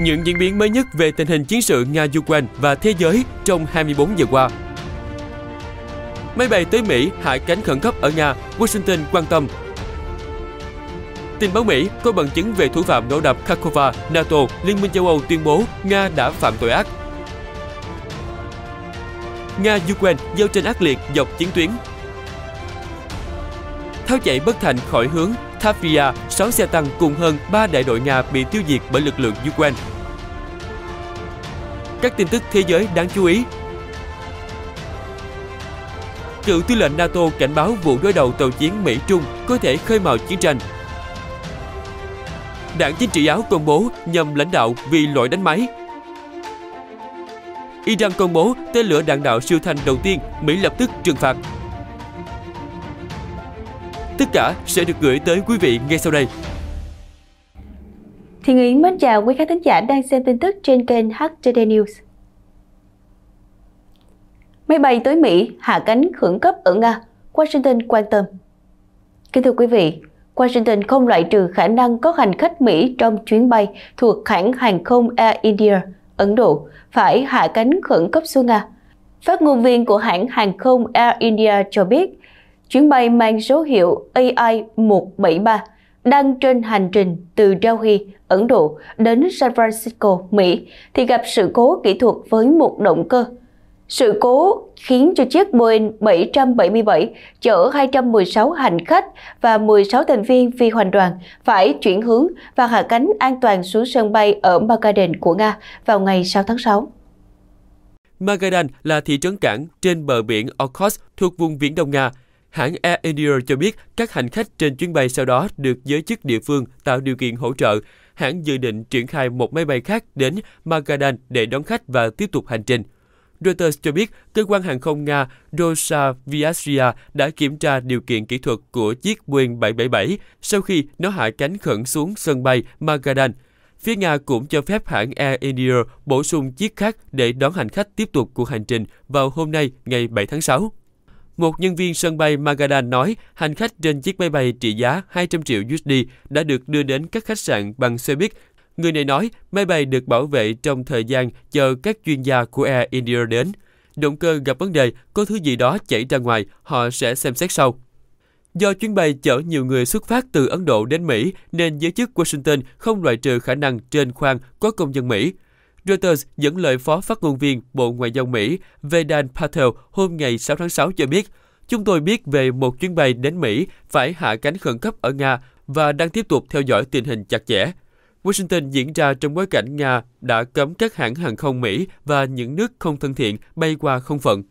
những diễn biến mới nhất về tình hình chiến sự Nga-Ukraine và thế giới trong 24 giờ qua. Máy bay tới Mỹ hạ cánh khẩn cấp ở Nga, Washington quan tâm. tin báo Mỹ có bằng chứng về thủ phạm ngẫu đập Kharkova, NATO, Liên minh châu Âu tuyên bố Nga đã phạm tội ác. Nga-Ukraine giao tranh ác liệt dọc chiến tuyến. Tháo chạy bất thành khỏi hướng Latvia, 6 xe tăng cùng hơn 3 đại đội Nga bị tiêu diệt bởi lực lượng Ukraine. Các tin tức thế giới đáng chú ý Cựu tư lệnh NATO cảnh báo vụ đối đầu tàu chiến Mỹ-Trung có thể khơi mào chiến tranh. Đảng chính trị Áo công bố nhầm lãnh đạo vì lỗi đánh máy. Iran công bố tên lửa đạn đạo siêu thanh đầu tiên, Mỹ lập tức trừng phạt. Tất cả sẽ được gửi tới quý vị ngay sau đây. Thiên Yến mến chào quý khán thính giả đang xem tin tức trên kênh HTD News. Máy bay tới Mỹ hạ cánh khẩn cấp ở Nga, Washington quan tâm. Kính thưa quý vị, Washington không loại trừ khả năng có hành khách Mỹ trong chuyến bay thuộc hãng hàng không Air India, Ấn Độ, phải hạ cánh khẩn cấp xuống Nga. Phát ngôn viên của hãng hàng không Air India cho biết, chuyến bay mang số hiệu AI-173 đang trên hành trình từ Delhi, Ấn Độ đến San Francisco, Mỹ thì gặp sự cố kỹ thuật với một động cơ. Sự cố khiến cho chiếc Boeing 777 chở 216 hành khách và 16 thành viên phi hành đoàn phải chuyển hướng và hạ cánh an toàn xuống sân bay ở Magadan của Nga vào ngày 6 tháng 6. Magadan là thị trấn cảng trên bờ biển Okhotsk thuộc vùng Viễn Đông Nga, Hãng Air India cho biết các hành khách trên chuyến bay sau đó được giới chức địa phương tạo điều kiện hỗ trợ. Hãng dự định triển khai một máy bay khác đến Magadan để đón khách và tiếp tục hành trình. Reuters cho biết cơ quan hàng không Nga Rosaviatsya đã kiểm tra điều kiện kỹ thuật của chiếc Boeing 777 sau khi nó hạ cánh khẩn xuống sân bay Magadan. Phía Nga cũng cho phép hãng Air India bổ sung chiếc khác để đón hành khách tiếp tục cuộc hành trình vào hôm nay ngày 7 tháng 6. Một nhân viên sân bay Magadan nói hành khách trên chiếc máy bay trị giá 200 triệu USD đã được đưa đến các khách sạn bằng xe buýt. Người này nói máy bay được bảo vệ trong thời gian chờ các chuyên gia của Air India đến. Động cơ gặp vấn đề, có thứ gì đó chảy ra ngoài, họ sẽ xem xét sau. Do chuyến bay chở nhiều người xuất phát từ Ấn Độ đến Mỹ, nên giới chức Washington không loại trừ khả năng trên khoang có công dân Mỹ. Reuters dẫn lời phó phát ngôn viên Bộ Ngoại giao Mỹ Vedan Patel hôm ngày 6 tháng 6 cho biết, chúng tôi biết về một chuyến bay đến Mỹ phải hạ cánh khẩn cấp ở Nga và đang tiếp tục theo dõi tình hình chặt chẽ. Washington diễn ra trong bối cảnh Nga đã cấm các hãng hàng không Mỹ và những nước không thân thiện bay qua không phận.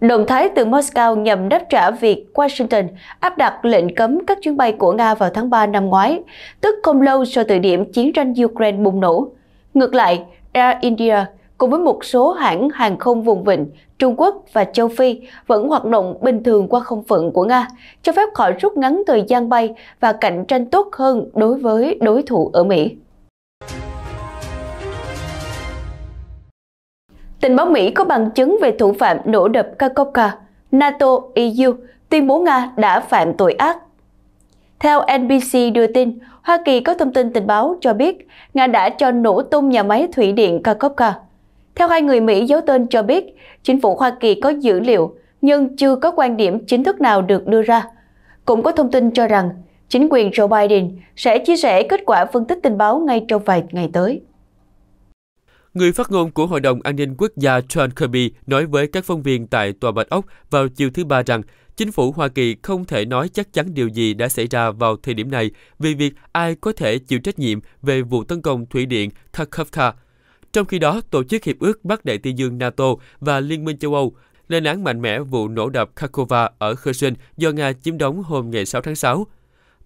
Động thái từ Moscow nhằm đáp trả việc Washington áp đặt lệnh cấm các chuyến bay của Nga vào tháng 3 năm ngoái, tức không lâu sau thời điểm chiến tranh Ukraine bùng nổ. Ngược lại, Air India cùng với một số hãng hàng không vùng vịnh Trung Quốc và châu Phi vẫn hoạt động bình thường qua không phận của Nga, cho phép họ rút ngắn thời gian bay và cạnh tranh tốt hơn đối với đối thủ ở Mỹ. Tình báo Mỹ có bằng chứng về thủ phạm nổ đập Kakovka. NATO, EU tuyên bố Nga đã phạm tội ác theo NBC đưa tin, Hoa Kỳ có thông tin tình báo cho biết Nga đã cho nổ tung nhà máy thủy điện Kakhovka. Theo hai người Mỹ giấu tên cho biết, chính phủ Hoa Kỳ có dữ liệu nhưng chưa có quan điểm chính thức nào được đưa ra. Cũng có thông tin cho rằng chính quyền Joe Biden sẽ chia sẻ kết quả phân tích tình báo ngay trong vài ngày tới. Người phát ngôn của Hội đồng An ninh Quốc gia John Kirby nói với các phóng viên tại Tòa Bạch Ốc vào chiều thứ Ba rằng Chính phủ Hoa Kỳ không thể nói chắc chắn điều gì đã xảy ra vào thời điểm này vì việc ai có thể chịu trách nhiệm về vụ tấn công thủy điện Kharkovka. Trong khi đó, Tổ chức Hiệp ước Bắc Đại Tây Dương NATO và Liên minh châu Âu lên án mạnh mẽ vụ nổ đập Kharkova ở Kherson do Nga chiếm đóng hôm ngày 6 tháng 6.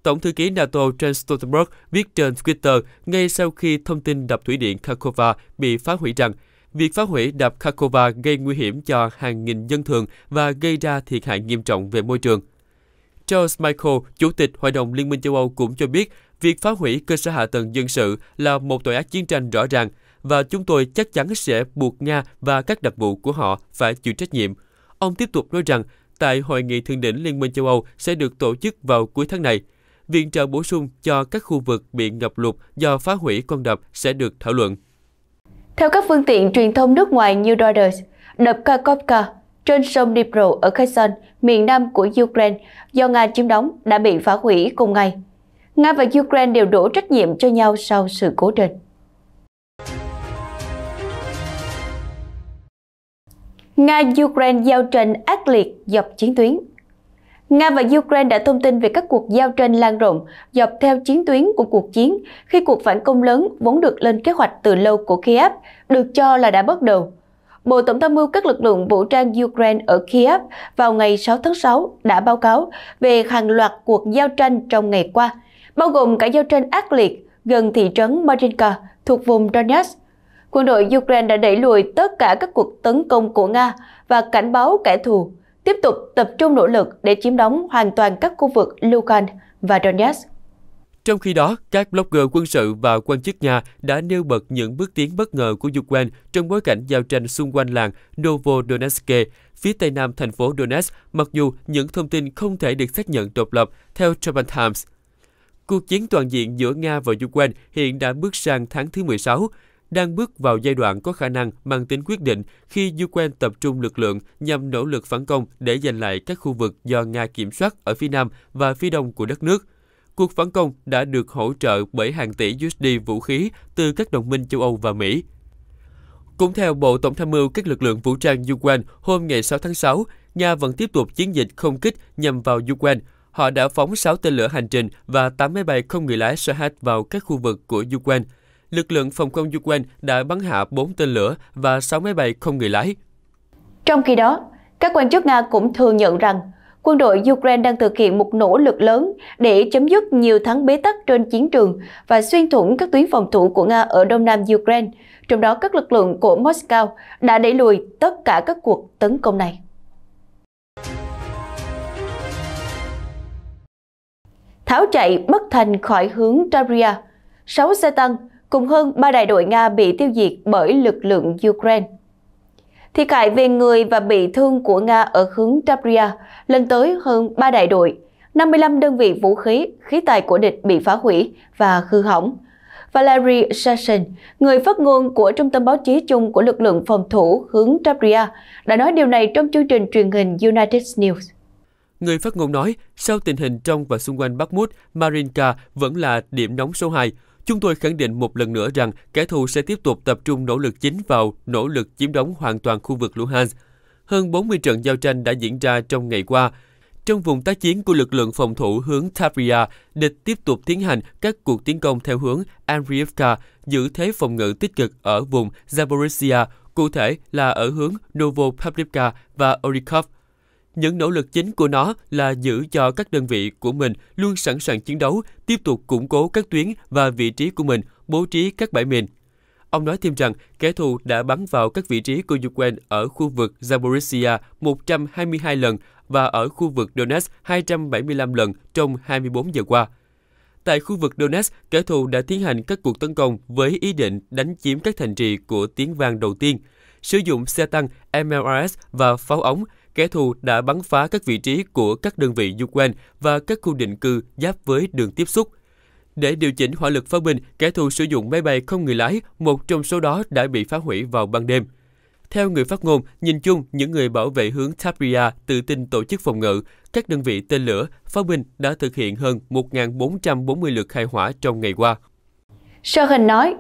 Tổng thư ký NATO Jens Stoltenberg viết trên Twitter ngay sau khi thông tin đập thủy điện Kharkova bị phá hủy rằng – Việc phá hủy đập Kharkova gây nguy hiểm cho hàng nghìn dân thường và gây ra thiệt hại nghiêm trọng về môi trường. Charles Michael, Chủ tịch Hội đồng Liên minh châu Âu cũng cho biết, việc phá hủy cơ sở hạ tầng dân sự là một tội ác chiến tranh rõ ràng và chúng tôi chắc chắn sẽ buộc Nga và các đặc vụ của họ phải chịu trách nhiệm. Ông tiếp tục nói rằng, tại Hội nghị Thượng đỉnh Liên minh châu Âu sẽ được tổ chức vào cuối tháng này. Viện trợ bổ sung cho các khu vực bị ngập lụt do phá hủy con đập sẽ được thảo luận. Theo các phương tiện truyền thông nước ngoài như Reuters, đập Kakhovka trên sông Dnipro ở Kherson, miền nam của Ukraine, do Nga chiếm đóng đã bị phá hủy cùng ngày. Nga và Ukraine đều đổ trách nhiệm cho nhau sau sự cố trên. Nga-Ukraine giao tranh ác liệt dọc chiến tuyến Nga và Ukraine đã thông tin về các cuộc giao tranh lan rộng dọc theo chiến tuyến của cuộc chiến khi cuộc phản công lớn vốn được lên kế hoạch từ lâu của Kiev được cho là đã bắt đầu. Bộ Tổng tham mưu các lực lượng vũ trang Ukraine ở Kiev vào ngày 6 tháng 6 đã báo cáo về hàng loạt cuộc giao tranh trong ngày qua, bao gồm cả giao tranh ác liệt gần thị trấn Marinka thuộc vùng Donetsk. Quân đội Ukraine đã đẩy lùi tất cả các cuộc tấn công của Nga và cảnh báo kẻ thù tiếp tục tập trung nỗ lực để chiếm đóng hoàn toàn các khu vực Lugan và Donetsk. Trong khi đó, các blogger quân sự và quan chức nga đã nêu bật những bước tiến bất ngờ của Ukraine trong bối cảnh giao tranh xung quanh làng Novodonetsk, phía tây nam thành phố Donetsk, mặc dù những thông tin không thể được xác nhận độc lập theo Japan Times. Cuộc chiến toàn diện giữa Nga và Ukraine hiện đã bước sang tháng thứ 16 đang bước vào giai đoạn có khả năng mang tính quyết định khi Ukraine tập trung lực lượng nhằm nỗ lực phản công để giành lại các khu vực do Nga kiểm soát ở phía nam và phía đông của đất nước. Cuộc phản công đã được hỗ trợ bởi hàng tỷ USD vũ khí từ các đồng minh châu Âu và Mỹ. Cũng theo Bộ Tổng tham mưu các lực lượng vũ trang Ukraine, hôm ngày 6 tháng 6, Nga vẫn tiếp tục chiến dịch không kích nhằm vào Ukraine. Họ đã phóng 6 tên lửa hành trình và 8 máy bay không người lái Shahed vào các khu vực của Ukraine lực lượng phòng không Ukraine đã bắn hạ 4 tên lửa và 6 máy bay không người lái. Trong khi đó, các quan chức Nga cũng thừa nhận rằng quân đội Ukraine đang thực hiện một nỗ lực lớn để chấm dứt nhiều tháng bế tắc trên chiến trường và xuyên thủng các tuyến phòng thủ của Nga ở đông nam Ukraine, trong đó các lực lượng của Moscow đã đẩy lùi tất cả các cuộc tấn công này. Tháo chạy bất thành khỏi hướng Tabria, 6 xe tăng, cùng hơn 3 đại đội Nga bị tiêu diệt bởi lực lượng Ukraine. Thiệt hại về người và bị thương của Nga ở hướng Tabria lên tới hơn 3 đại đội, 55 đơn vị vũ khí, khí tài của địch bị phá hủy và hư hỏng. Valery Sashin, người phát ngôn của Trung tâm Báo chí chung của lực lượng phòng thủ hướng Tabria, đã nói điều này trong chương trình truyền hình United News. Người phát ngôn nói, sau tình hình trong và xung quanh Bakhmut, Marinka vẫn là điểm nóng số 2. Chúng tôi khẳng định một lần nữa rằng kẻ thù sẽ tiếp tục tập trung nỗ lực chính vào nỗ lực chiếm đóng hoàn toàn khu vực Luhansk. Hơn 40 trận giao tranh đã diễn ra trong ngày qua. Trong vùng tác chiến của lực lượng phòng thủ hướng Tavria, địch tiếp tục tiến hành các cuộc tiến công theo hướng Andriivka, giữ thế phòng ngự tích cực ở vùng Zaporizhia, cụ thể là ở hướng Novopavlivka và Orikov những nỗ lực chính của nó là giữ cho các đơn vị của mình luôn sẵn sàng chiến đấu, tiếp tục củng cố các tuyến và vị trí của mình, bố trí các bãi mìn. Ông nói thêm rằng kẻ thù đã bắn vào các vị trí của Ukraine ở khu vực Zaporizhia 122 lần và ở khu vực Donetsk 275 lần trong 24 giờ qua. Tại khu vực Donetsk, kẻ thù đã tiến hành các cuộc tấn công với ý định đánh chiếm các thành trì của tiếng vang đầu tiên, sử dụng xe tăng MLRS và pháo ống kẻ thù đã bắn phá các vị trí của các đơn vị Ukraine và các khu định cư giáp với đường tiếp xúc. Để điều chỉnh hỏa lực pháo binh, kẻ thù sử dụng máy bay không người lái, một trong số đó đã bị phá hủy vào ban đêm. Theo người phát ngôn, nhìn chung, những người bảo vệ hướng Tapria tự tin tổ chức phòng ngự. Các đơn vị tên lửa, pháo binh đã thực hiện hơn 1.440 lượt khai hỏa trong ngày qua. Sơ hình nói,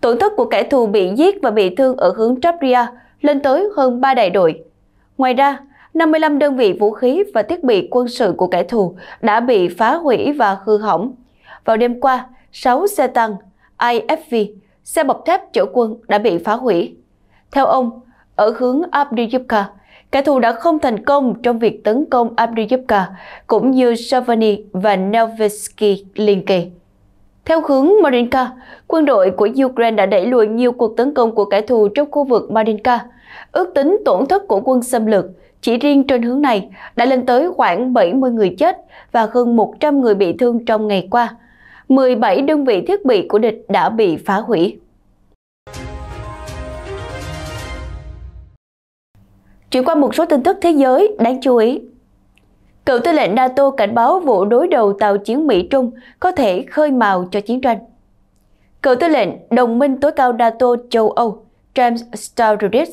tổn thất của kẻ thù bị giết và bị thương ở hướng Tapria lên tới hơn 3 đại đội. Ngoài ra, 55 đơn vị vũ khí và thiết bị quân sự của kẻ thù đã bị phá hủy và hư hỏng. Vào đêm qua, 6 xe tăng, IFV, xe bọc thép chở quân đã bị phá hủy. Theo ông, ở hướng Abdiyevka, kẻ thù đã không thành công trong việc tấn công Abdiyevka, cũng như Savani và Nevsky liên kỳ. Theo hướng Marinka, quân đội của Ukraine đã đẩy lùi nhiều cuộc tấn công của kẻ thù trong khu vực Marinka. Ước tính tổn thất của quân xâm lược chỉ riêng trên hướng này đã lên tới khoảng 70 người chết và hơn 100 người bị thương trong ngày qua. 17 đơn vị thiết bị của địch đã bị phá hủy. Chuyển qua một số tin tức thế giới đáng chú ý. Cựu tư lệnh NATO cảnh báo vụ đối đầu tàu chiến Mỹ-Trung có thể khơi mào cho chiến tranh. Cựu tư lệnh Đồng minh tối cao NATO châu Âu James Stalrudis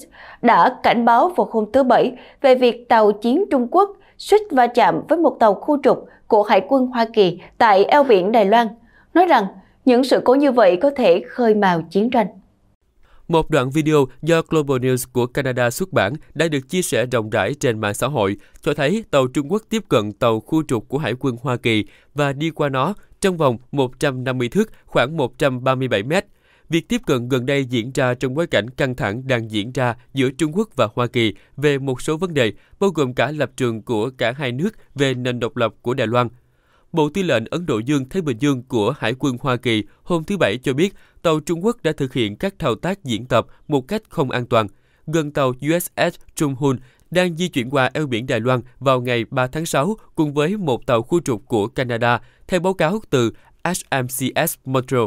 đã cảnh báo vào hôm thứ Bảy về việc tàu chiến Trung Quốc suýt va chạm với một tàu khu trục của Hải quân Hoa Kỳ tại eo biển Đài Loan, nói rằng những sự cố như vậy có thể khơi mào chiến tranh. Một đoạn video do Global News của Canada xuất bản đã được chia sẻ rộng rãi trên mạng xã hội, cho thấy tàu Trung Quốc tiếp cận tàu khu trục của Hải quân Hoa Kỳ và đi qua nó trong vòng 150 thước, khoảng 137 mét. Việc tiếp cận gần đây diễn ra trong bối cảnh căng thẳng đang diễn ra giữa Trung Quốc và Hoa Kỳ về một số vấn đề, bao gồm cả lập trường của cả hai nước về nền độc lập của Đài Loan. Bộ Tư lệnh Ấn Độ Dương Thái Bình Dương của Hải quân Hoa Kỳ hôm thứ Bảy cho biết tàu Trung Quốc đã thực hiện các thao tác diễn tập một cách không an toàn. Gần tàu USS Trung Hun đang di chuyển qua eo biển Đài Loan vào ngày 3 tháng 6 cùng với một tàu khu trục của Canada, theo báo cáo từ HMCS Montreal.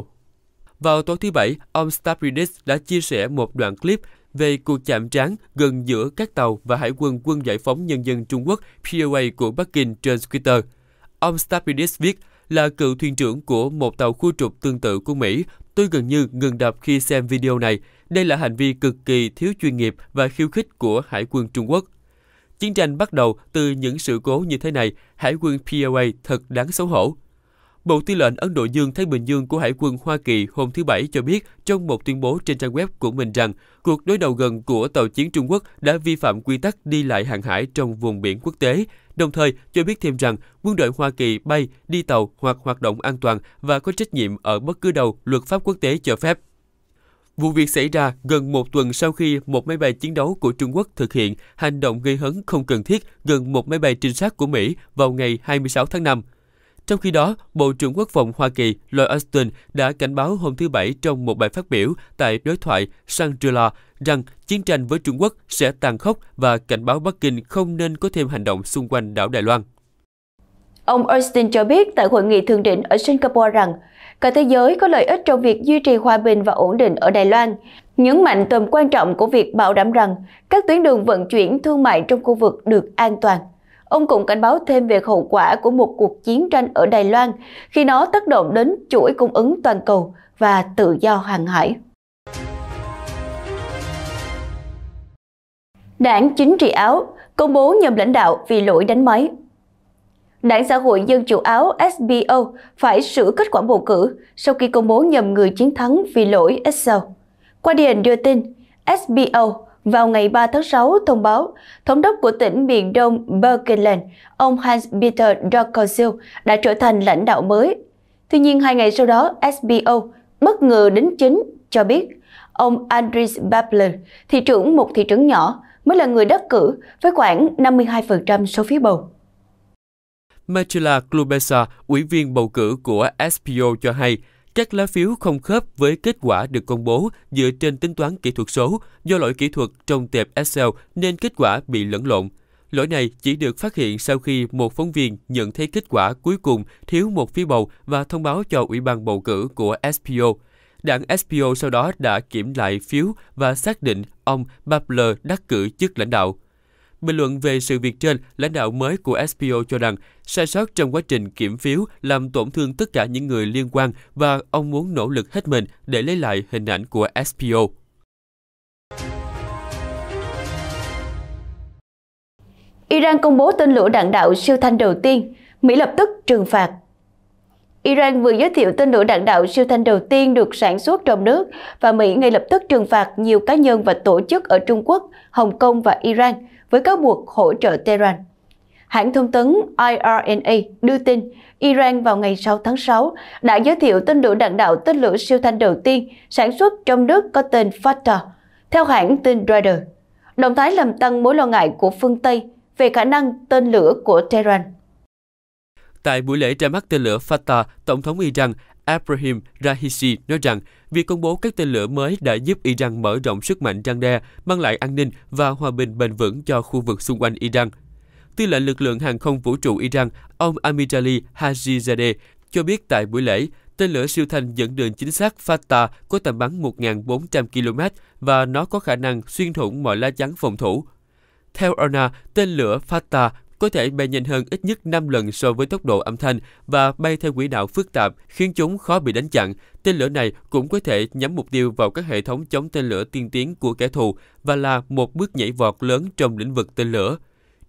Vào tối thứ Bảy, ông Stavridis đã chia sẻ một đoạn clip về cuộc chạm trán gần giữa các tàu và Hải quân Quân Giải phóng Nhân dân Trung Quốc (PLA) của Bắc Kinh trên Twitter. Ông Stavridis viết là cựu thuyền trưởng của một tàu khu trục tương tự của Mỹ. Tôi gần như ngừng đọc khi xem video này. Đây là hành vi cực kỳ thiếu chuyên nghiệp và khiêu khích của Hải quân Trung Quốc. Chiến tranh bắt đầu từ những sự cố như thế này, Hải quân PLA thật đáng xấu hổ. Bộ Tư lệnh Ấn Độ Dương Thái Bình Dương của Hải quân Hoa Kỳ hôm thứ Bảy cho biết trong một tuyên bố trên trang web của mình rằng cuộc đối đầu gần của tàu chiến Trung Quốc đã vi phạm quy tắc đi lại hàng hải trong vùng biển quốc tế, đồng thời cho biết thêm rằng quân đội Hoa Kỳ bay, đi tàu hoặc hoạt động an toàn và có trách nhiệm ở bất cứ đâu luật pháp quốc tế cho phép. Vụ việc xảy ra gần một tuần sau khi một máy bay chiến đấu của Trung Quốc thực hiện hành động gây hấn không cần thiết gần một máy bay trinh sát của Mỹ vào ngày 26 tháng 5. Trong khi đó, Bộ trưởng Quốc phòng Hoa Kỳ Lloyd Austin đã cảnh báo hôm thứ Bảy trong một bài phát biểu tại đối thoại Shangri-La rằng chiến tranh với Trung Quốc sẽ tàn khốc và cảnh báo Bắc Kinh không nên có thêm hành động xung quanh đảo Đài Loan. Ông Austin cho biết tại hội nghị thượng đỉnh ở Singapore rằng cả thế giới có lợi ích trong việc duy trì hòa bình và ổn định ở Đài Loan, nhấn mạnh tầm quan trọng của việc bảo đảm rằng các tuyến đường vận chuyển thương mại trong khu vực được an toàn. Ông cũng cảnh báo thêm về hậu quả của một cuộc chiến tranh ở Đài Loan khi nó tác động đến chuỗi cung ứng toàn cầu và tự do hàng hải. Đảng chính trị Áo công bố nhầm lãnh đạo vì lỗi đánh máy. Đảng Xã hội Dân chủ Áo SBO phải sửa kết quả bầu cử sau khi công bố nhầm người chiến thắng vì lỗi Excel. Qua điện đưa tin, SBO vào ngày 3 tháng 6 thông báo, thống đốc của tỉnh miền Đông Berkeland, ông Hans-Peter Dorkosil đã trở thành lãnh đạo mới. Tuy nhiên, hai ngày sau đó, SBO bất ngờ đến chính cho biết ông Andris Babler, thị trưởng một thị trấn nhỏ, mới là người đắc cử với khoảng 52% số phiếu bầu. Mechila Klubesa, ủy viên bầu cử của SPO cho hay, các lá phiếu không khớp với kết quả được công bố dựa trên tính toán kỹ thuật số do lỗi kỹ thuật trong tệp Excel nên kết quả bị lẫn lộn. Lỗi này chỉ được phát hiện sau khi một phóng viên nhận thấy kết quả cuối cùng thiếu một phiếu bầu và thông báo cho Ủy ban bầu cử của SPO. Đảng SPO sau đó đã kiểm lại phiếu và xác định ông Babler đắc cử chức lãnh đạo. Bình luận về sự việc trên, lãnh đạo mới của SPO cho rằng sai sót trong quá trình kiểm phiếu làm tổn thương tất cả những người liên quan và ông muốn nỗ lực hết mình để lấy lại hình ảnh của SPO. Iran công bố tên lửa đạn đạo siêu thanh đầu tiên, Mỹ lập tức trừng phạt. Iran vừa giới thiệu tên lửa đạn đạo siêu thanh đầu tiên được sản xuất trong nước và Mỹ ngay lập tức trừng phạt nhiều cá nhân và tổ chức ở Trung Quốc, Hồng Kông và Iran với cáo buộc hỗ trợ Tehran. Hãng thông tấn IRNA đưa tin Iran vào ngày 6 tháng 6 đã giới thiệu tên lửa đạn đạo tên lửa siêu thanh đầu tiên sản xuất trong nước có tên Fatah, theo hãng tin Reuters. Động thái làm tăng mối lo ngại của phương Tây về khả năng tên lửa của Tehran. Tại buổi lễ ra mắt tên lửa Fatah, Tổng thống Iran Abraham Rahisi nói rằng việc công bố các tên lửa mới đã giúp Iran mở rộng sức mạnh răng đe, mang lại an ninh và hòa bình bền vững cho khu vực xung quanh Iran. Tư lệnh lực lượng hàng không vũ trụ Iran, ông Amirali Hajizadeh, cho biết tại buổi lễ, tên lửa siêu thanh dẫn đường chính xác Fatah có tầm bắn 1.400 km và nó có khả năng xuyên thủng mọi lá chắn phòng thủ. Theo Arna, tên lửa Fatah có thể bay nhanh hơn ít nhất 5 lần so với tốc độ âm thanh và bay theo quỹ đạo phức tạp khiến chúng khó bị đánh chặn. Tên lửa này cũng có thể nhắm mục tiêu vào các hệ thống chống tên lửa tiên tiến của kẻ thù và là một bước nhảy vọt lớn trong lĩnh vực tên lửa.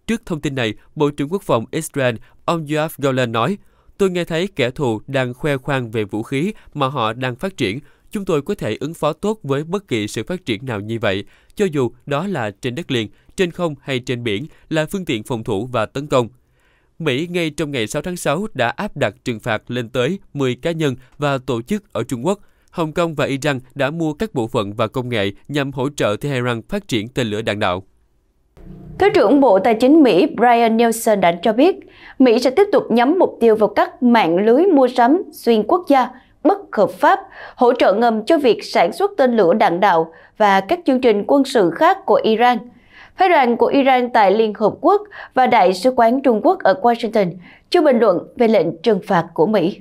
Trước thông tin này, Bộ trưởng Quốc phòng Israel, ông Yoav Golan nói, Tôi nghe thấy kẻ thù đang khoe khoang về vũ khí mà họ đang phát triển, chúng tôi có thể ứng phó tốt với bất kỳ sự phát triển nào như vậy, cho dù đó là trên đất liền, trên không hay trên biển là phương tiện phòng thủ và tấn công. Mỹ ngay trong ngày 6 tháng 6 đã áp đặt trừng phạt lên tới 10 cá nhân và tổ chức ở Trung Quốc. Hồng Kông và Iran đã mua các bộ phận và công nghệ nhằm hỗ trợ Tehran phát triển tên lửa đạn đạo. Thứ trưởng Bộ Tài chính Mỹ Brian Nelson đã cho biết, Mỹ sẽ tiếp tục nhắm mục tiêu vào các mạng lưới mua sắm xuyên quốc gia bất hợp pháp, hỗ trợ ngầm cho việc sản xuất tên lửa đạn đạo và các chương trình quân sự khác của Iran. Phái đoàn của Iran tại Liên Hợp Quốc và Đại sứ quán Trung Quốc ở Washington chưa bình luận về lệnh trừng phạt của Mỹ.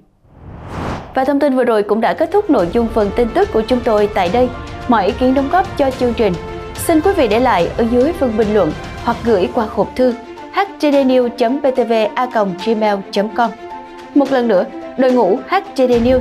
Và thông tin vừa rồi cũng đã kết thúc nội dung phần tin tức của chúng tôi tại đây. Mọi ý kiến đóng góp cho chương trình, xin quý vị để lại ở dưới phần bình luận hoặc gửi qua hộp thư htdnews.btva.gmail.com Một lần nữa, đội ngũ HTD News